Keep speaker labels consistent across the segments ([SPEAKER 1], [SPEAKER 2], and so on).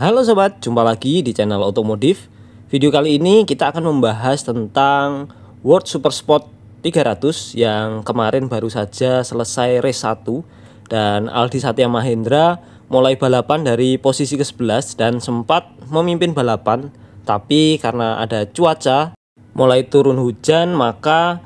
[SPEAKER 1] Halo sobat, jumpa lagi di channel Otomotif. Video kali ini kita akan membahas tentang World Supersport 300 yang kemarin baru saja selesai race 1 dan Aldi Satya Mahendra mulai balapan dari posisi ke-11 dan sempat memimpin balapan tapi karena ada cuaca mulai turun hujan maka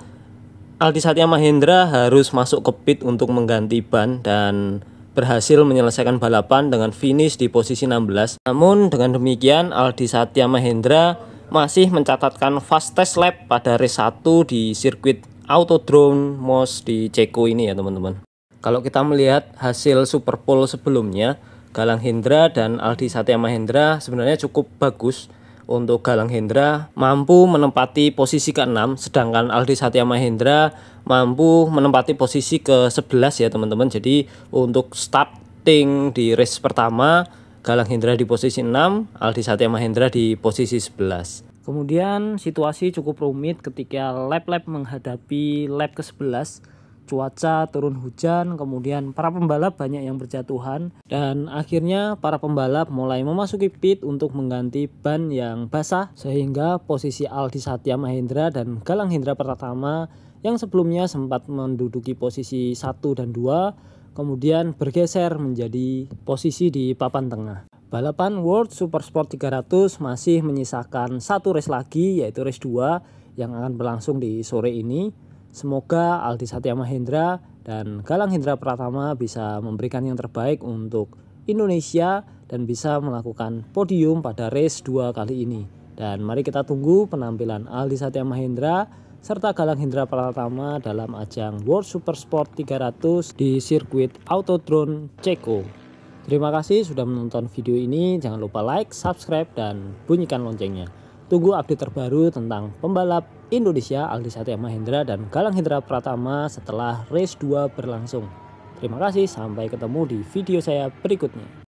[SPEAKER 1] Aldi Satya Mahendra harus masuk ke pit untuk mengganti ban dan berhasil menyelesaikan balapan dengan finish di posisi 16. Namun dengan demikian Aldi Satya Mahendra masih mencatatkan fastest lap pada race 1 di sirkuit Autodrome Mos di Ceko ini ya teman-teman. Kalau kita melihat hasil Super Pole sebelumnya, Galang Hendra dan Aldi Satya Mahendra sebenarnya cukup bagus untuk Galang Hendra mampu menempati posisi ke-6 sedangkan Aldi Satya Mahendra mampu menempati posisi ke-11 ya teman-teman. Jadi untuk starting di race pertama Galang Hendra di posisi 6, Aldi Satya Mahendra di posisi 11. Kemudian situasi cukup rumit ketika lap-lap menghadapi lap ke-11 cuaca turun hujan, kemudian para pembalap banyak yang berjatuhan dan akhirnya para pembalap mulai memasuki pit untuk mengganti ban yang basah sehingga posisi Aldi Satya Mahendra dan Galang Hendra pertama yang sebelumnya sempat menduduki posisi 1 dan 2 kemudian bergeser menjadi posisi di papan tengah. Balapan World Supersport 300 masih menyisakan satu race lagi yaitu race 2 yang akan berlangsung di sore ini Semoga Aldi Satya Mahendra dan Galang Hendra Pratama bisa memberikan yang terbaik untuk Indonesia dan bisa melakukan podium pada race 2 kali ini. Dan mari kita tunggu penampilan Aldi Satya Mahendra serta Galang Hendra Pratama dalam ajang World Supersport 300 di sirkuit Autodrome Ceko. Terima kasih sudah menonton video ini. Jangan lupa like, subscribe, dan bunyikan loncengnya. Tunggu update terbaru tentang pembalap Indonesia Aldi Satya Mahendra dan Galang Hendra Pratama setelah race 2 berlangsung. Terima kasih, sampai ketemu di video saya berikutnya.